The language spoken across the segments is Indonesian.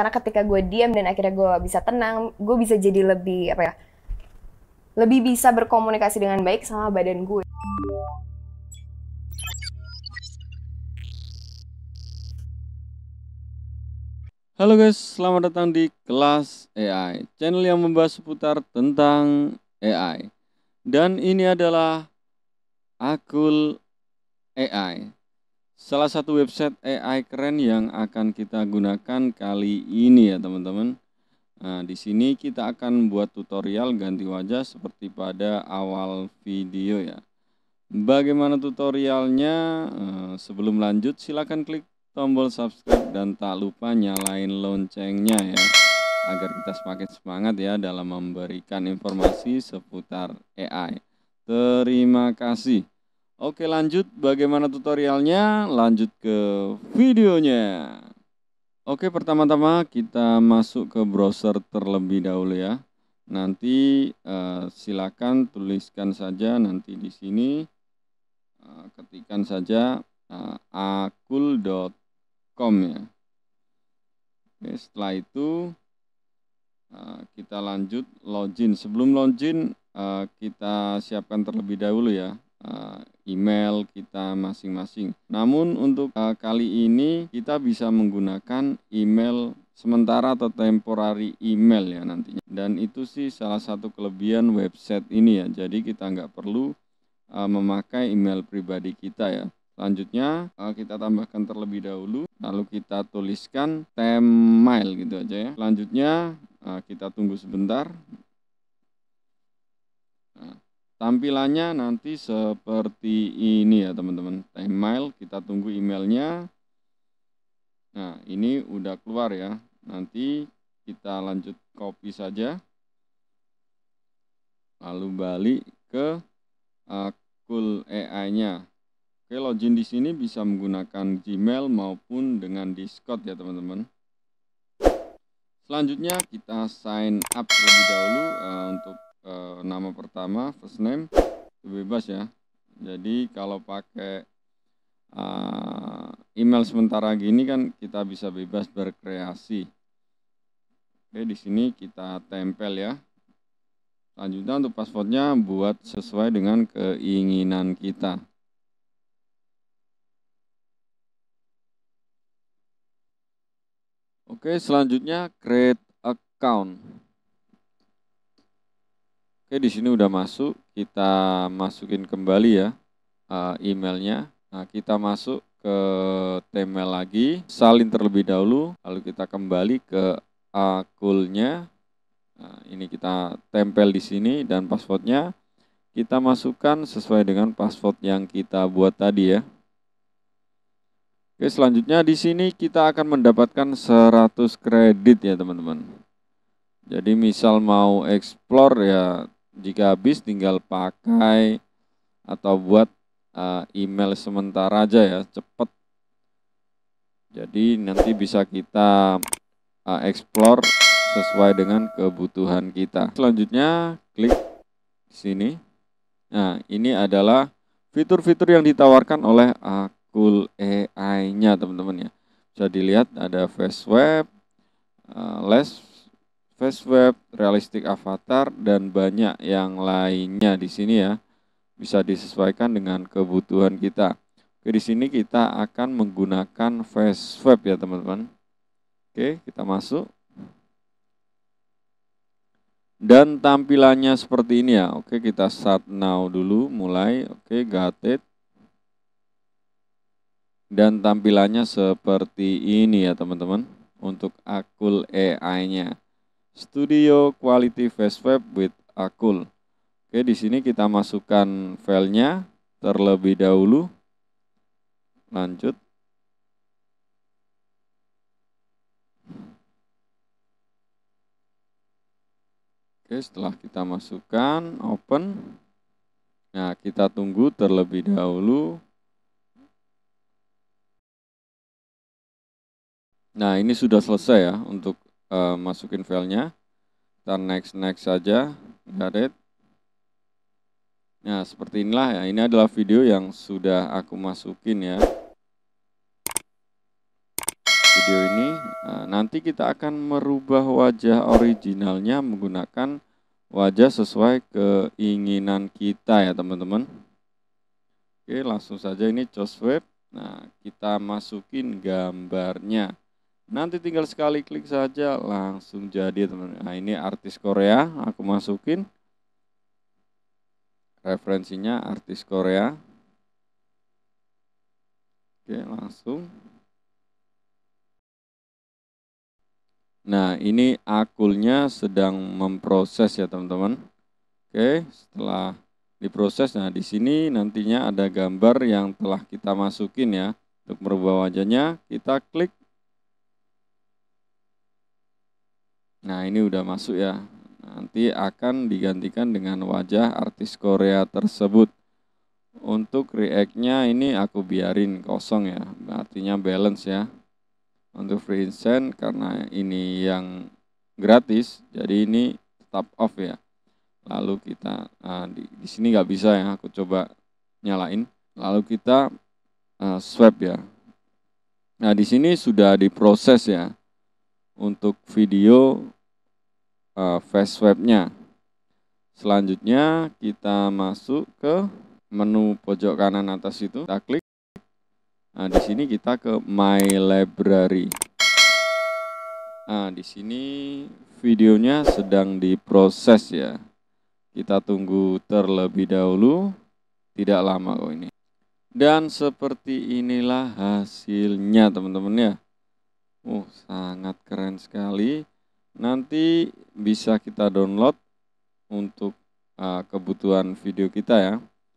karena ketika gue diam dan akhirnya gue bisa tenang gue bisa jadi lebih apa ya lebih bisa berkomunikasi dengan baik sama badan gue Halo guys, selamat datang di kelas AI, channel yang membahas seputar tentang AI. Dan ini adalah Akul AI. Salah satu website AI keren yang akan kita gunakan kali ini ya teman-teman. Nah, di sini kita akan buat tutorial ganti wajah seperti pada awal video ya. Bagaimana tutorialnya? Eh, sebelum lanjut silahkan klik tombol subscribe dan tak lupa nyalain loncengnya ya. Agar kita semakin semangat ya dalam memberikan informasi seputar AI. Terima kasih. Oke lanjut bagaimana tutorialnya lanjut ke videonya Oke pertama-tama kita masuk ke browser terlebih dahulu ya Nanti eh, silakan tuliskan saja nanti di sini eh, Ketikan saja eh, akul.com ya Oke setelah itu eh, kita lanjut login Sebelum login eh, kita siapkan terlebih dahulu ya Eh, email kita masing-masing. Namun untuk eh, kali ini kita bisa menggunakan email sementara atau temporary email ya nantinya. Dan itu sih salah satu kelebihan website ini ya. Jadi kita nggak perlu eh, memakai email pribadi kita ya. Selanjutnya kita tambahkan terlebih dahulu lalu kita tuliskan temail gitu aja ya. Selanjutnya kita tunggu sebentar Tampilannya nanti seperti ini ya teman-teman. Email, kita tunggu emailnya. Nah, ini udah keluar ya. Nanti kita lanjut copy saja. Lalu balik ke uh, eh, AI-nya. Oke, login di sini bisa menggunakan Gmail maupun dengan Discord ya, teman-teman. Selanjutnya kita sign up terlebih dahulu uh, untuk Eh, nama pertama first name itu bebas ya jadi kalau pakai eh, email sementara gini kan kita bisa bebas berkreasi oke di sini kita tempel ya selanjutnya untuk passwordnya buat sesuai dengan keinginan kita Oke, selanjutnya create account. Oke, di sini udah masuk. Kita masukin kembali ya eh, emailnya. Nah, kita masuk ke tema lagi, salin terlebih dahulu, lalu kita kembali ke akunnya. Nah, ini kita tempel di sini dan passwordnya kita masukkan sesuai dengan password yang kita buat tadi ya. Oke, selanjutnya di sini kita akan mendapatkan 100 kredit ya, teman-teman. Jadi misal mau explore ya jika habis tinggal pakai atau buat uh, email sementara aja ya cepet jadi nanti bisa kita uh, explore sesuai dengan kebutuhan kita selanjutnya klik sini nah ini adalah fitur-fitur yang ditawarkan oleh Akul AI nya teman-teman ya bisa dilihat ada face web uh, eh, less face web, realistic avatar, dan banyak yang lainnya di sini ya. Bisa disesuaikan dengan kebutuhan kita. Oke, di sini kita akan menggunakan face web ya teman-teman. Oke, kita masuk. Dan tampilannya seperti ini ya. Oke, kita start now dulu, mulai. Oke, got it dan tampilannya seperti ini ya teman-teman untuk akul AI-nya. Studio Quality Facefab with Akul. Oke, di sini kita masukkan filenya terlebih dahulu. Lanjut. Oke, setelah kita masukkan open. Nah, kita tunggu terlebih dahulu. Nah, ini sudah selesai ya untuk uh, masukin filenya kita next next saja garet nah ya, seperti inilah ya ini adalah video yang sudah aku masukin ya video ini uh, nanti kita akan merubah wajah originalnya menggunakan wajah sesuai keinginan kita ya teman-teman oke langsung saja ini choose web nah kita masukin gambarnya Nanti tinggal sekali klik saja langsung jadi teman. teman Nah ini artis Korea, aku masukin referensinya artis Korea. Oke langsung. Nah ini akulnya sedang memproses ya teman-teman. Oke setelah diproses. Nah, di sini nantinya ada gambar yang telah kita masukin ya. Untuk merubah wajahnya, kita klik Nah ini udah masuk ya. Nanti akan digantikan dengan wajah artis Korea tersebut. Untuk react ini aku biarin kosong ya. Artinya balance ya. Untuk free instant karena ini yang gratis, jadi ini tetap off ya. Lalu kita nah, di, di sini nggak bisa ya. Aku coba nyalain. Lalu kita uh, eh, swab ya. Nah di sini sudah diproses ya untuk video uh, face webnya. Selanjutnya kita masuk ke menu pojok kanan atas itu, kita klik. Nah, di sini kita ke My Library. Nah, di sini videonya sedang diproses ya. Kita tunggu terlebih dahulu, tidak lama kok ini. Dan seperti inilah hasilnya teman-teman ya. Oh, sangat keren sekali. Nanti bisa kita download untuk uh, kebutuhan video kita ya.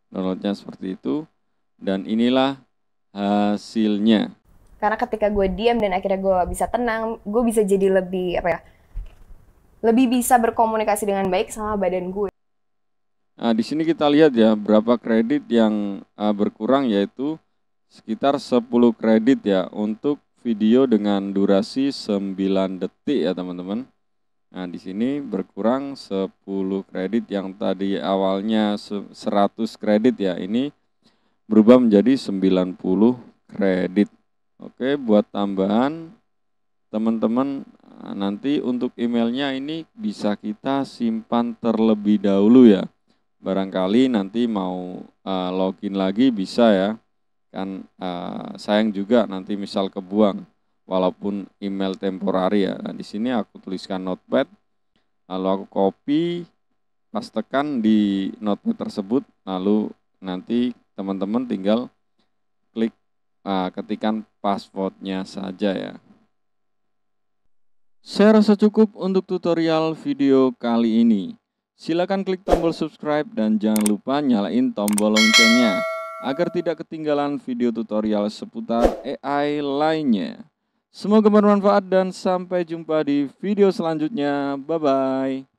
Downloadnya seperti itu. Dan inilah hasilnya. Karena ketika gue diam dan akhirnya gue bisa tenang, gue bisa jadi lebih apa ya? Lebih bisa berkomunikasi dengan baik sama badan gue. Nah, di sini kita lihat ya berapa kredit yang uh, berkurang yaitu sekitar 10 kredit ya untuk video dengan durasi 9 detik ya teman-teman. Nah, di sini berkurang 10 kredit yang tadi awalnya 100 kredit ya. Ini berubah menjadi 90 kredit. Oke, buat tambahan teman-teman nanti untuk emailnya ini bisa kita simpan terlebih dahulu ya. Barangkali nanti mau eh, login lagi bisa ya kan uh, sayang juga nanti misal kebuang walaupun email temporari ya. Nah, di sini aku tuliskan notepad lalu aku copy pas tekan di notepad tersebut lalu nanti teman-teman tinggal klik uh, ketikan passwordnya saja ya. Saya rasa cukup untuk tutorial video kali ini. Silakan klik tombol subscribe dan jangan lupa nyalain tombol loncengnya agar tidak ketinggalan video tutorial seputar AI lainnya. Semoga bermanfaat dan sampai jumpa di video selanjutnya. Bye-bye.